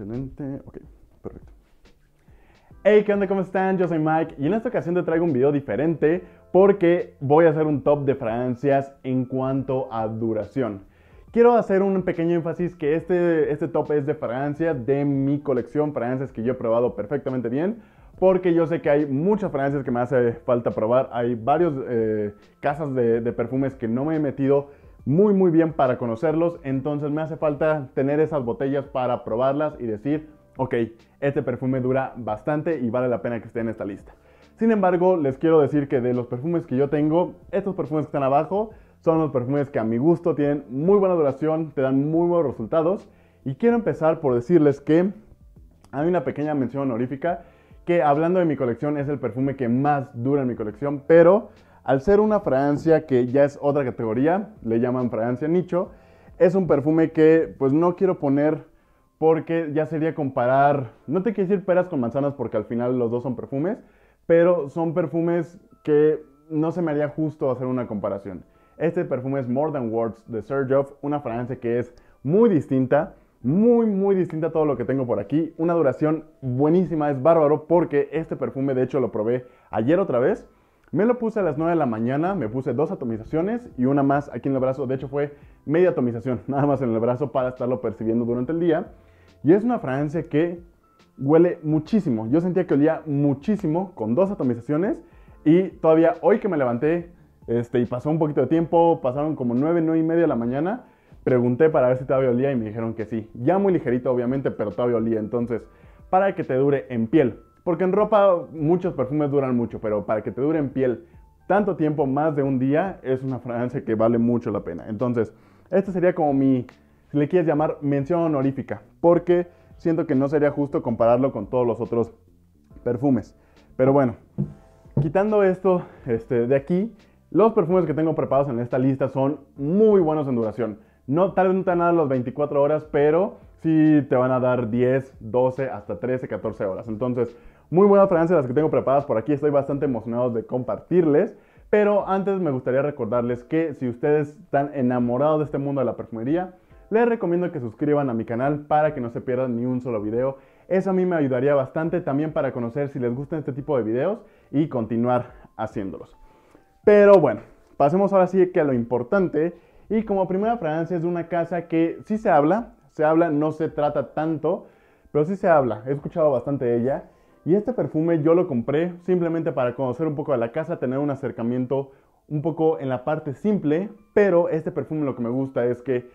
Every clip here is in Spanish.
Excelente, ok, perfecto. Hey, ¿qué onda? ¿Cómo están? Yo soy Mike y en esta ocasión te traigo un video diferente porque voy a hacer un top de fragancias en cuanto a duración. Quiero hacer un pequeño énfasis que este, este top es de fragancias de mi colección, fragancias que yo he probado perfectamente bien, porque yo sé que hay muchas fragancias que me hace falta probar, hay varias eh, casas de, de perfumes que no me he metido muy muy bien para conocerlos, entonces me hace falta tener esas botellas para probarlas y decir, ok, este perfume dura bastante y vale la pena que esté en esta lista. Sin embargo, les quiero decir que de los perfumes que yo tengo, estos perfumes que están abajo son los perfumes que a mi gusto tienen muy buena duración, te dan muy buenos resultados. Y quiero empezar por decirles que hay una pequeña mención honorífica que hablando de mi colección es el perfume que más dura en mi colección, pero al ser una fragancia que ya es otra categoría, le llaman fragancia nicho, es un perfume que pues no quiero poner porque ya sería comparar, no te quiero decir peras con manzanas porque al final los dos son perfumes, pero son perfumes que no se me haría justo hacer una comparación. Este perfume es More Than Words de of, una fragancia que es muy distinta, muy muy distinta a todo lo que tengo por aquí, una duración buenísima, es bárbaro porque este perfume de hecho lo probé ayer otra vez me lo puse a las 9 de la mañana, me puse dos atomizaciones y una más aquí en el brazo. De hecho, fue media atomización, nada más en el brazo para estarlo percibiendo durante el día. Y es una fragancia que huele muchísimo. Yo sentía que olía muchísimo con dos atomizaciones y todavía hoy que me levanté este, y pasó un poquito de tiempo, pasaron como 9, 9 y media de la mañana, pregunté para ver si todavía olía y me dijeron que sí. Ya muy ligerito, obviamente, pero todavía olía. Entonces, para que te dure en piel porque en ropa muchos perfumes duran mucho, pero para que te dure en piel tanto tiempo, más de un día, es una fragancia que vale mucho la pena. Entonces, esta sería como mi, si le quieres llamar, mención honorífica, porque siento que no sería justo compararlo con todos los otros perfumes. Pero bueno, quitando esto este, de aquí, los perfumes que tengo preparados en esta lista son muy buenos en duración. No tal vez no te van a las 24 horas, pero sí te van a dar 10, 12, hasta 13, 14 horas. Entonces, muy buenas fragancias las que tengo preparadas por aquí, estoy bastante emocionado de compartirles. Pero antes me gustaría recordarles que si ustedes están enamorados de este mundo de la perfumería, les recomiendo que suscriban a mi canal para que no se pierdan ni un solo video. Eso a mí me ayudaría bastante también para conocer si les gustan este tipo de videos y continuar haciéndolos. Pero bueno, pasemos ahora sí que a lo importante. Y como primera fragancia es de una casa que sí se habla, se habla, no se trata tanto, pero sí se habla. He escuchado bastante de ella y este perfume yo lo compré simplemente para conocer un poco de la casa, tener un acercamiento un poco en la parte simple, pero este perfume lo que me gusta es que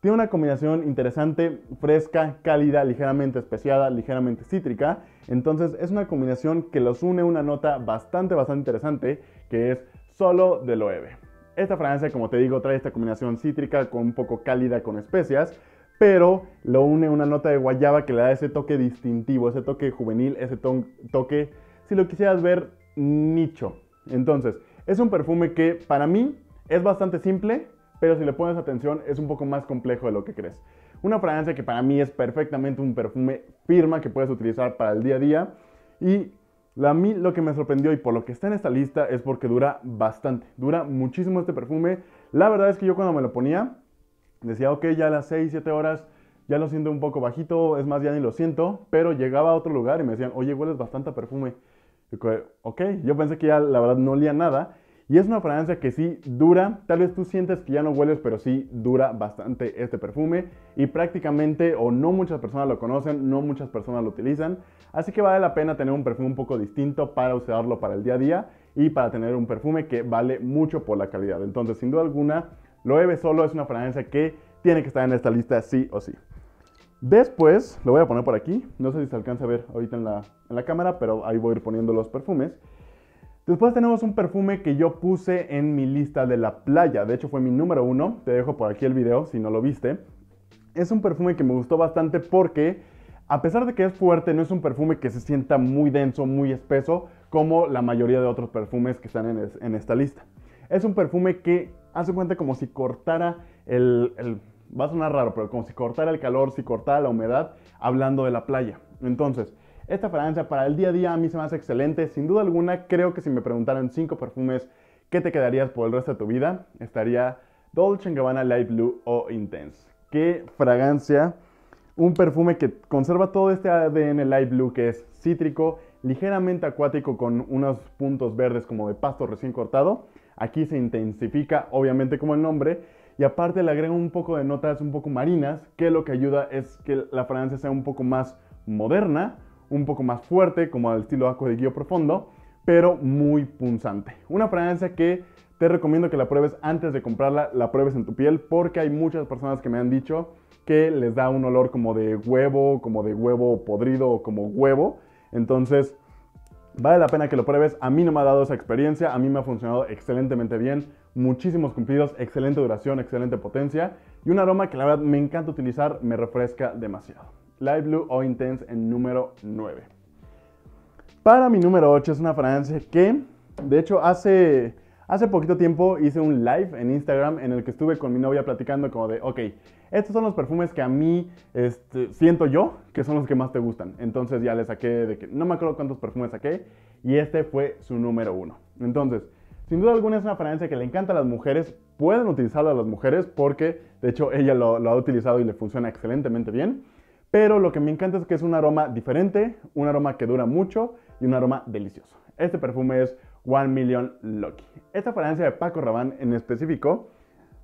tiene una combinación interesante, fresca, cálida, ligeramente especiada, ligeramente cítrica. Entonces es una combinación que los une una nota bastante, bastante interesante, que es solo de loewe. Esta fragancia, como te digo, trae esta combinación cítrica con un poco cálida con especias, pero lo une una nota de guayaba que le da ese toque distintivo, ese toque juvenil, ese toque, si lo quisieras ver, nicho. Entonces, es un perfume que para mí es bastante simple, pero si le pones atención es un poco más complejo de lo que crees. Una fragancia que para mí es perfectamente un perfume firma que puedes utilizar para el día a día. Y a mí lo que me sorprendió y por lo que está en esta lista es porque dura bastante, dura muchísimo este perfume. La verdad es que yo cuando me lo ponía Decía, ok, ya a las 6, 7 horas ya lo siento un poco bajito, es más, ya ni lo siento, pero llegaba a otro lugar y me decían, oye, hueles bastante perfume. ok, yo pensé que ya la verdad no olía nada. Y es una fragancia que sí dura, tal vez tú sientes que ya no hueles, pero sí dura bastante este perfume y prácticamente o no muchas personas lo conocen, no muchas personas lo utilizan, así que vale la pena tener un perfume un poco distinto para usarlo para el día a día y para tener un perfume que vale mucho por la calidad. Entonces, sin duda alguna, Loewe solo es una fragancia que tiene que estar en esta lista sí o sí. Después, lo voy a poner por aquí, no sé si se alcanza a ver ahorita en la, cámara, pero ahí voy a ir poniendo los perfumes. Después tenemos un perfume que yo puse en mi lista de la playa, de hecho fue mi número uno, te dejo por aquí el video si no lo viste. Es un perfume que me gustó bastante porque, a pesar de que es fuerte, no es un perfume que se sienta muy denso, muy espeso, como la mayoría de otros perfumes que están en, en esta lista. Es un perfume que Hace cuenta como si cortara el, el, Va a sonar raro, pero como si cortara el calor, si cortara la humedad, hablando de la playa. Entonces, esta fragancia para el día a día a mí se me hace excelente. Sin duda alguna, creo que si me preguntaran cinco perfumes que te quedarías por el resto de tu vida, estaría Dolce Gabbana Light Blue o Intense. Qué fragancia. Un perfume que conserva todo este ADN Light Blue que es cítrico, ligeramente acuático con unos puntos verdes como de pasto recién cortado Aquí se intensifica, obviamente como el nombre, y aparte le agrego un poco de notas un poco marinas, que lo que ayuda es que la fragancia sea un poco más moderna, un poco más fuerte, como al estilo Aqua de Guío Profundo, pero muy punzante. Una fragancia que te recomiendo que la pruebes antes de comprarla, la pruebes en tu piel, porque hay muchas personas que me han dicho que les da un olor como de huevo, como de huevo podrido o como huevo. Entonces, Vale la pena que lo pruebes, a mí no me ha dado esa experiencia, a mí me ha funcionado excelentemente bien, muchísimos cumplidos, excelente duración, excelente potencia y un aroma que la verdad me encanta utilizar, me refresca demasiado. Light Blue O Intense en número 9. Para mi número 8 es una fragancia que, de hecho, hace, hace poquito tiempo hice un live en Instagram en el que estuve con mi novia platicando como de, ok, estos son los perfumes que a mí este, siento yo que son los que más te gustan. Entonces ya le saqué de que no me acuerdo cuántos perfumes saqué y este fue su número uno. Entonces, sin duda alguna es una fragancia que le encanta a las mujeres. Pueden utilizarla a las mujeres porque de hecho ella lo, lo ha utilizado y le funciona excelentemente bien. Pero lo que me encanta es que es un aroma diferente, un aroma que dura mucho y un aroma delicioso. Este perfume es One Million Lucky. Esta fragancia de Paco Rabanne en específico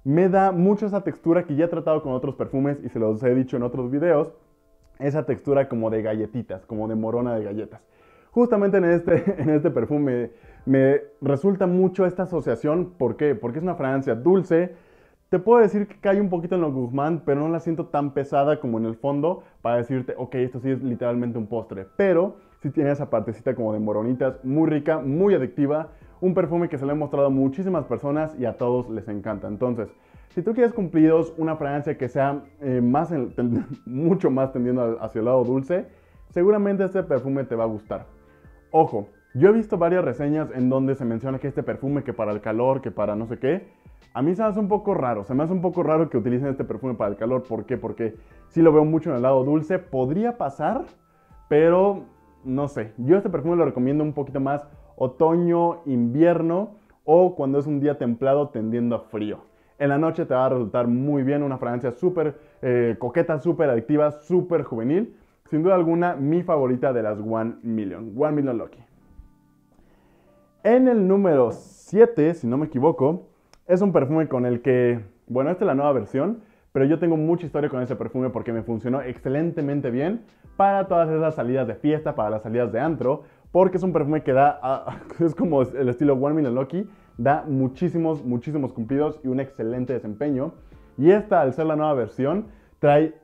me da mucho esa textura que ya he tratado con otros perfumes y se los he dicho en otros videos, esa textura como de galletitas, como de morona de galletas. Justamente este, en este, perfume me resulta mucho esta asociación, ¿por qué? Porque es una fragancia dulce, te puedo decir que cae un poquito en lo Guzmán, pero no la siento tan pesada como en el fondo para decirte, ok, esto sí es literalmente un postre. Pero sí tiene esa partecita como de moronitas, muy rica, muy adictiva un perfume que se le ha mostrado a muchísimas personas y a todos les encanta. Entonces, si tú quieres cumplidos, una fragancia que sea eh, más mucho más tendiendo hacia el lado dulce, seguramente este perfume te va a gustar. Ojo, yo he visto varias reseñas en donde se menciona que este perfume, que para el calor, que para no sé qué, a mí se me hace un poco raro, se me hace un poco raro que utilicen este perfume para el calor. ¿Por qué? Porque si lo veo mucho en el lado dulce, podría pasar, pero no sé. Yo este perfume lo recomiendo un poquito más otoño, invierno o cuando es un día templado tendiendo a frío. En la noche te va a resultar muy bien, una fragancia súper eh, coqueta, súper adictiva, súper juvenil. Sin duda alguna, mi favorita de las One Million, One Million Lucky. En el número 7, si no me equivoco, es un perfume con el que, bueno, esta es la nueva versión, pero yo tengo mucha historia con ese perfume porque me funcionó excelentemente bien para todas esas salidas de fiesta, para las salidas de antro porque es un perfume que da, es como el estilo One Million Lucky, da muchísimos, muchísimos cumplidos y un excelente desempeño. Y esta, al ser la nueva versión, trae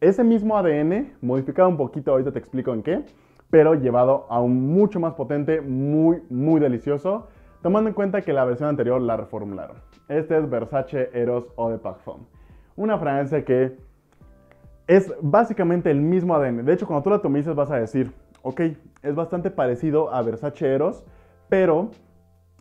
ese mismo ADN, modificado un poquito, ahorita te explico en qué, pero llevado a un mucho más potente, muy, muy delicioso, tomando en cuenta que la versión anterior la reformularon. Este es Versace Eros Eau de Parfum. Una fragancia que es básicamente el mismo ADN. De hecho, cuando tú la tomices, vas a decir, Ok, es bastante parecido a Versace Eros, pero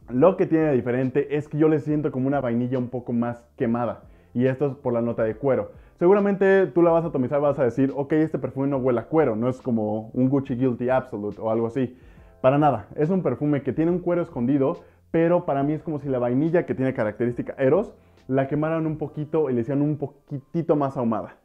lo que tiene de diferente es que yo le siento como una vainilla un poco más quemada. Y esto es por la nota de cuero. Seguramente tú la vas a atomizar, vas a decir, ok, este perfume no huele a cuero, no es como un Gucci Guilty Absolute o algo así. Para nada, es un perfume que tiene un cuero escondido, pero para mí es como si la vainilla que tiene característica Eros la quemaran un poquito y le hicieran un poquitito más ahumada.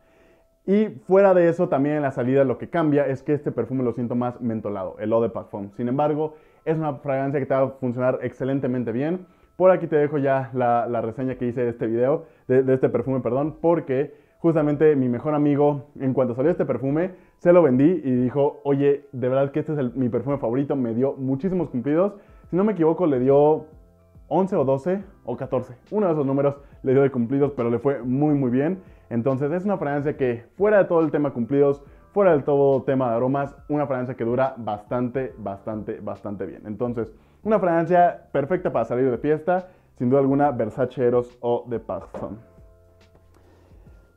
Y fuera de eso, también en la salida lo que cambia es que este perfume lo siento más mentolado, el Eau de Parfum. Sin embargo, es una fragancia que te va a funcionar excelentemente bien. Por aquí te dejo ya la, reseña que hice de este video, de, este perfume, perdón, porque justamente mi mejor amigo, en cuanto salió este perfume, se lo vendí y dijo, oye, de verdad que este es mi perfume favorito, me dio muchísimos cumplidos. Si no me equivoco, le dio 11 o 12 o 14. Uno de esos números le dio de cumplidos, pero le fue muy muy bien. Entonces es una fragancia que fuera de todo el tema cumplidos, fuera del todo tema de aromas, una fragancia que dura bastante, bastante, bastante bien. Entonces, una fragancia perfecta para salir de fiesta, sin duda alguna Versace Eros o de Parfum.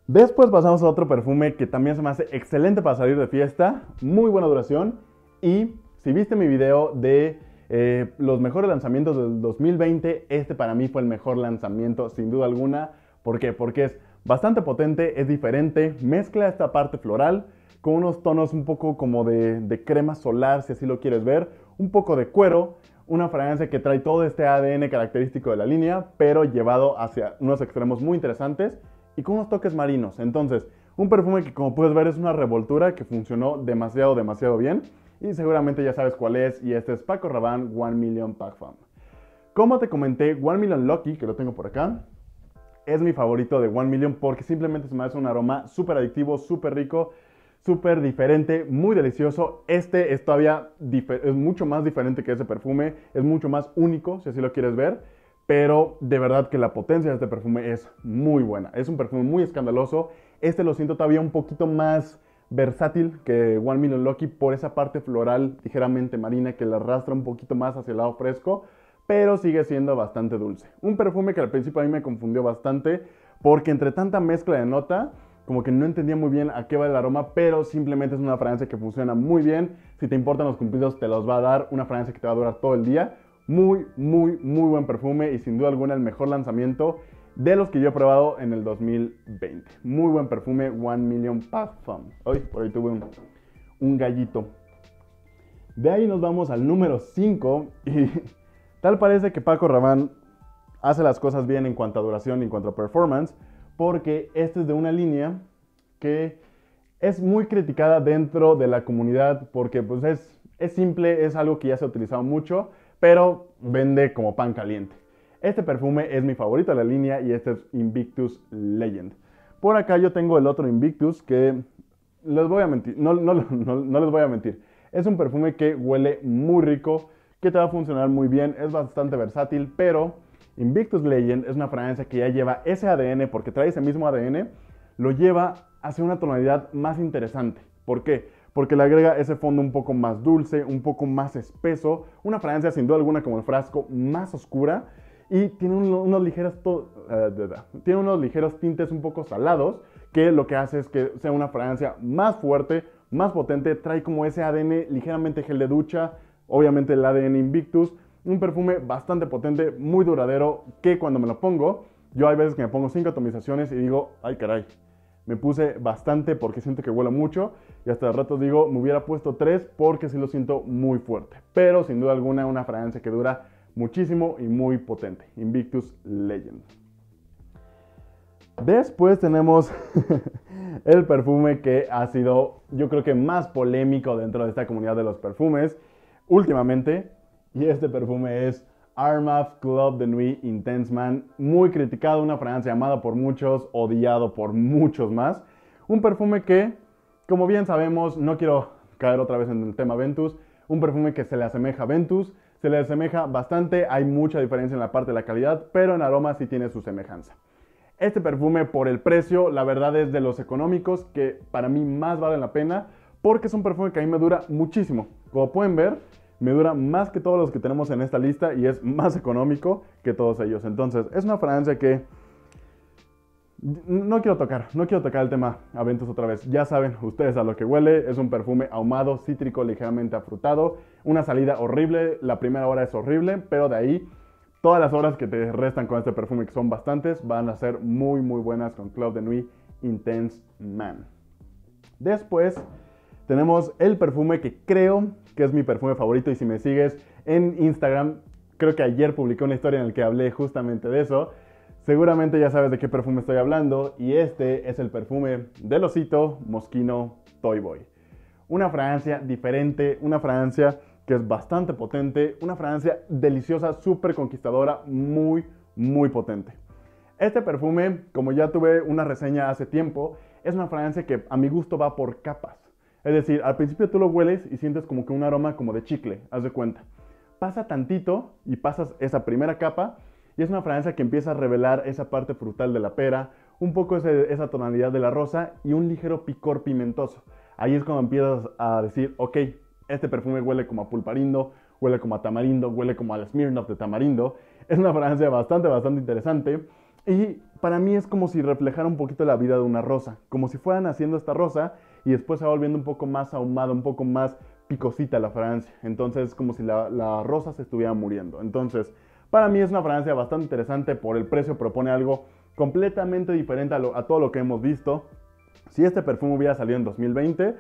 Después pasamos a otro perfume que también se me hace excelente para salir de fiesta, muy buena duración y si viste mi video de eh, los mejores lanzamientos del 2020, este para mí fue el mejor lanzamiento, sin duda alguna. ¿Por qué? Porque es bastante potente, es diferente, mezcla esta parte floral con unos tonos un poco como de, de crema solar, si así lo quieres ver, un poco de cuero, una fragancia que trae todo este ADN característico de la línea, pero llevado hacia unos extremos muy interesantes y con unos toques marinos. Entonces, un perfume que como puedes ver es una revoltura que funcionó demasiado, demasiado bien y seguramente ya sabes cuál es y este es Paco Rabanne One Million Pack Fam. Como te comenté, One Million Lucky, que lo tengo por acá, es mi favorito de One Million porque simplemente se me hace un aroma súper adictivo, súper rico, súper diferente, muy delicioso. Este es todavía es mucho más diferente que ese perfume, es mucho más único, si así lo quieres ver. Pero de verdad que la potencia de este perfume es muy buena. Es un perfume muy escandaloso. Este lo siento todavía un poquito más versátil que One Million Lucky por esa parte floral ligeramente marina que le arrastra un poquito más hacia el lado fresco, pero sigue siendo bastante dulce. Un perfume que al principio a mí me confundió bastante porque entre tanta mezcla de nota, como que no entendía muy bien a qué va el aroma, pero simplemente es una fragancia que funciona muy bien. Si te importan los cumplidos, te los va a dar una fragancia que te va a durar todo el día. Muy, muy, muy buen perfume y sin duda alguna el mejor lanzamiento de los que yo he probado en el 2020. Muy buen perfume, One Million Parfum. Hoy por ahí tuve un, gallito. De ahí nos vamos al número 5 y tal parece que Paco Rabanne hace las cosas bien en cuanto a duración y en cuanto a performance, porque este es de una línea que es muy criticada dentro de la comunidad porque pues es simple, es algo que ya se ha utilizado mucho, pero vende como pan caliente. Este perfume es mi favorito de la línea y este es Invictus Legend. Por acá yo tengo el otro Invictus que les voy a mentir, no, les voy a mentir. Es un perfume que huele muy rico, que te va a funcionar muy bien, es bastante versátil, pero Invictus Legend es una fragancia que ya lleva ese ADN, porque trae ese mismo ADN, lo lleva hacia una tonalidad más interesante. ¿Por qué? Porque le agrega ese fondo un poco más dulce, un poco más espeso, una fragancia sin duda alguna como el frasco más oscura, y tiene unos ligeros eh, tiene unos ligeros tintes un poco salados que lo que hace es que sea una fragancia más fuerte, más potente, trae como ese ADN ligeramente gel de ducha, obviamente el ADN Invictus, un perfume bastante potente, muy duradero, que cuando me lo pongo, yo hay veces que me pongo cinco atomizaciones y digo, ay caray, me puse bastante porque siento que huele mucho y hasta de rato digo, me hubiera puesto tres porque si lo siento muy fuerte. Pero sin duda alguna una fragancia que dura muchísimo y muy potente. Invictus Legend. Después tenemos el perfume que ha sido yo creo que más polémico dentro de esta comunidad de los perfumes últimamente. Y este perfume es Armaf Club de Nuit Intense Man. Muy criticado, una fragancia amada por muchos, odiado por muchos más. Un perfume que, como bien sabemos, no quiero caer otra vez en el tema Ventus. Un perfume que se le asemeja a Ventus, se le asemeja bastante, hay mucha diferencia en la parte de la calidad, pero en aroma sí tiene su semejanza. Este perfume por el precio, la verdad es de los económicos que para mí más valen la pena, porque es un perfume que a mí me dura muchísimo. Como pueden ver, me dura más que todos los que tenemos en esta lista y es más económico que todos ellos. Entonces, es una fragancia que no quiero tocar, no quiero tocar el tema Aventus otra vez. Ya saben ustedes a lo que huele. Es un perfume ahumado, cítrico, ligeramente afrutado. Una salida horrible. La primera hora es horrible, pero de ahí todas las horas que te restan con este perfume, que son bastantes, van a ser muy, muy buenas con Claude de Nuit Intense Man. Después tenemos el perfume que creo que es mi perfume favorito. Y si me sigues en Instagram, creo que ayer publiqué una historia en la que hablé justamente de eso Seguramente ya sabes de qué perfume estoy hablando y este es el perfume de osito Moschino Toy Boy. Una fragancia diferente, una fragancia que es bastante potente, una fragancia deliciosa, súper conquistadora, muy, muy potente. Este perfume, como ya tuve una reseña hace tiempo, es una fragancia que a mi gusto va por capas. Es decir, al principio tú lo hueles y sientes como que un aroma como de chicle, haz de cuenta. Pasa tantito y pasas esa primera capa y es una fragancia que empieza a revelar esa parte frutal de la pera, un poco esa tonalidad de la rosa y un ligero picor pimentoso. Ahí es cuando empiezas a decir, ok, este perfume huele como a pulparindo, huele como a tamarindo, huele como al Smirnoff de tamarindo. Es una fragancia bastante, bastante interesante. Y para mí es como si reflejara un poquito la vida de una rosa, como si fueran haciendo esta rosa y después se va volviendo un poco más ahumada, un poco más picosita la fragancia. Entonces es como si la rosa se estuviera muriendo. Entonces para mí es una fragancia bastante interesante por el precio, propone algo completamente diferente a, todo lo que hemos visto. Si este perfume hubiera salido en 2020,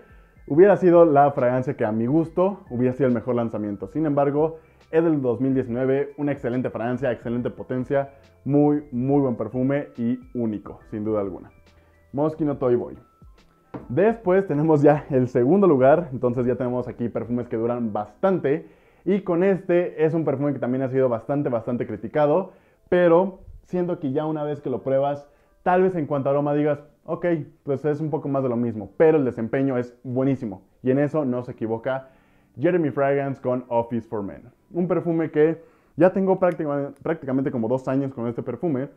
hubiera sido la fragancia que a mi gusto hubiera sido el mejor lanzamiento. Sin embargo, es del 2019, una excelente fragancia, excelente potencia, muy, muy buen perfume y único, sin duda alguna. Moschino Toy Boy. Después tenemos ya el segundo lugar, entonces ya tenemos aquí perfumes que duran bastante y con este es un perfume que también ha sido bastante, bastante criticado, pero siento que ya una vez que lo pruebas, tal vez en cuanto a aroma digas, ok, pues es un poco más de lo mismo, pero el desempeño es buenísimo. Y en eso no se equivoca Jeremy Fragrance con Office for Men. Un perfume que ya tengo prácticamente, como dos años con este perfume.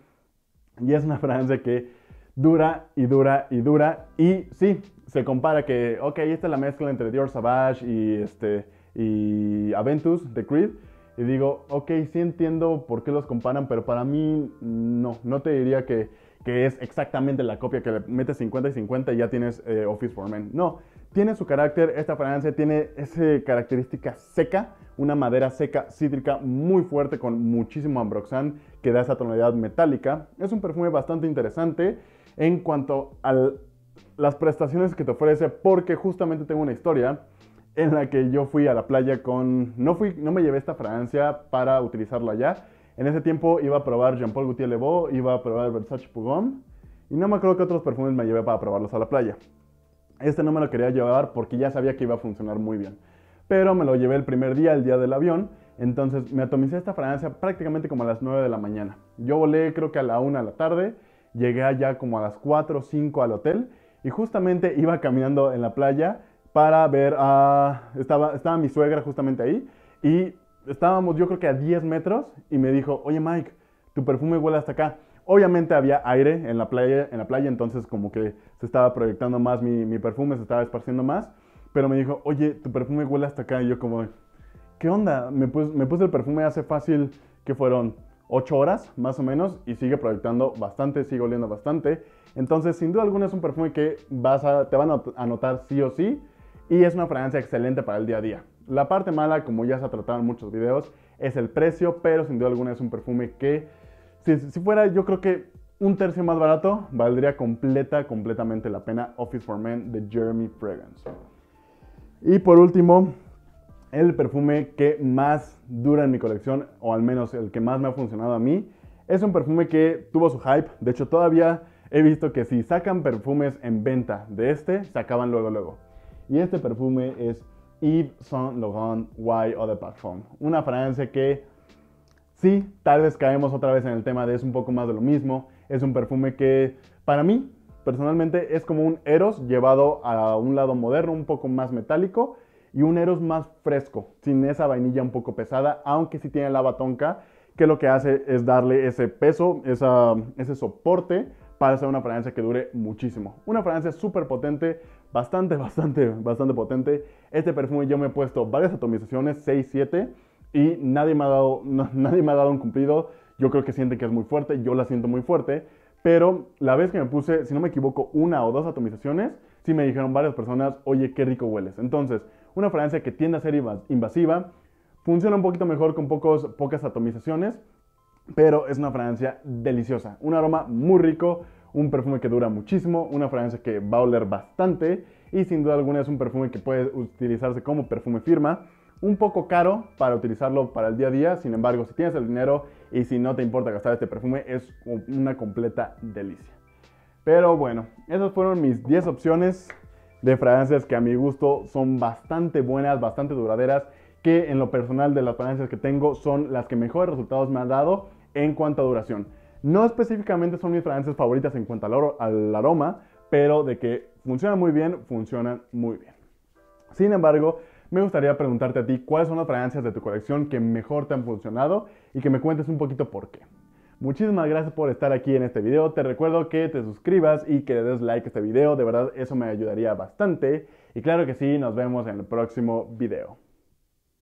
Y es una fragancia que dura y dura y dura. Y sí, se compara que, ok, esta es la mezcla entre Dior Savage y este y Aventus de Creed. Y digo, ok, sí entiendo por qué los comparan, pero para mí no, no te diría que, que es exactamente la copia que le metes 50 y 50 y ya tienes eh, Office for Men. No, tiene su carácter, esta fragancia tiene esa característica seca, una madera seca, cítrica, muy fuerte, con muchísimo ambroxan, que da esa tonalidad metálica. Es un perfume bastante interesante en cuanto a las prestaciones que te ofrece, porque justamente tengo una historia en la que yo fui a la playa con... No, fui, no me llevé esta fragancia para utilizarla allá. En ese tiempo iba a probar Jean-Paul Gaultier Le iba a probar Versace Pugom y no me acuerdo qué otros perfumes me llevé para probarlos a la playa. Este no me lo quería llevar porque ya sabía que iba a funcionar muy bien. Pero me lo llevé el primer día, el día del avión, entonces me atomicé esta fragancia prácticamente como a las 9 de la mañana. Yo volé creo que a la 1 de la tarde, llegué allá como a las 4 o 5 al hotel y justamente iba caminando en la playa para ver a... Estaba, mi suegra justamente ahí y estábamos yo creo que a 10 metros y me dijo, oye Mike, tu perfume huele hasta acá. Obviamente había aire en la playa, en la playa entonces como que se estaba proyectando más mi, perfume, se estaba esparciendo más. Pero me dijo, oye, tu perfume huele hasta acá. Y yo como, ¿qué onda? Me, me puse el perfume hace fácil, que fueron 8 horas más o menos, y sigue proyectando bastante, sigue oliendo bastante. Entonces, sin duda alguna es un perfume que te van a anotar sí o sí y es una fragancia excelente para el día a día. La parte mala, como ya se ha tratado en muchos videos, es el precio, pero sin duda alguna es un perfume que, si, fuera yo creo que un tercio más barato, valdría completa, completamente la pena Office for Men de Jeremy Fragrance. Y por último, el perfume que más dura en mi colección, o al menos el que más me ha funcionado a mí, es un perfume que tuvo su hype. De hecho, todavía he visto que si sacan perfumes en venta de este, sacaban luego luego. Y este perfume es Yves Saint Laurent Why Eau de Parfum. Una fragancia que sí, tal vez caemos otra vez en el tema de es un poco más de lo mismo. Es un perfume que para mí personalmente es como un Eros llevado a un lado moderno, un poco más metálico y un Eros más fresco, sin esa vainilla un poco pesada, aunque sí tiene lava tonka, que lo que hace es darle ese peso, ese soporte para hacer una fragancia que dure muchísimo. Una fragancia súper potente bastante, bastante, bastante potente. Este perfume yo me he puesto varias atomizaciones, 6, 7, y nadie me ha dado, nadie me ha dado un cumplido. Yo creo que siente que es muy fuerte, yo la siento muy fuerte, pero la vez que me puse, si no me equivoco, una o dos atomizaciones, sí me dijeron varias personas, oye, qué rico hueles. Entonces, una fragancia que tiende a ser invasiva, funciona un poquito mejor con pocos, pocas atomizaciones, pero es una fragancia deliciosa. Un aroma muy rico, un perfume que dura muchísimo, una fragancia que va a oler bastante y sin duda alguna es un perfume que puede utilizarse como perfume firma. Un poco caro para utilizarlo para el día a día, sin embargo, si tienes el dinero y si no te importa gastar este perfume, es una completa delicia. Pero bueno, esas fueron mis 10 opciones de fragancias que a mi gusto son bastante buenas, bastante duraderas, que en lo personal de las fragancias que tengo son las que mejores resultados me han dado en cuanto a duración. No específicamente son mis fragancias favoritas en cuanto al, oro, al aroma, pero de que funcionan muy bien, funcionan muy bien. Sin embargo, me gustaría preguntarte a ti cuáles son las fragancias de tu colección que mejor te han funcionado y que me cuentes un poquito por qué. Muchísimas gracias por estar aquí en este video. Te recuerdo que te suscribas y que le des like a este video. De verdad, eso me ayudaría bastante. Y claro que sí, nos vemos en el próximo video.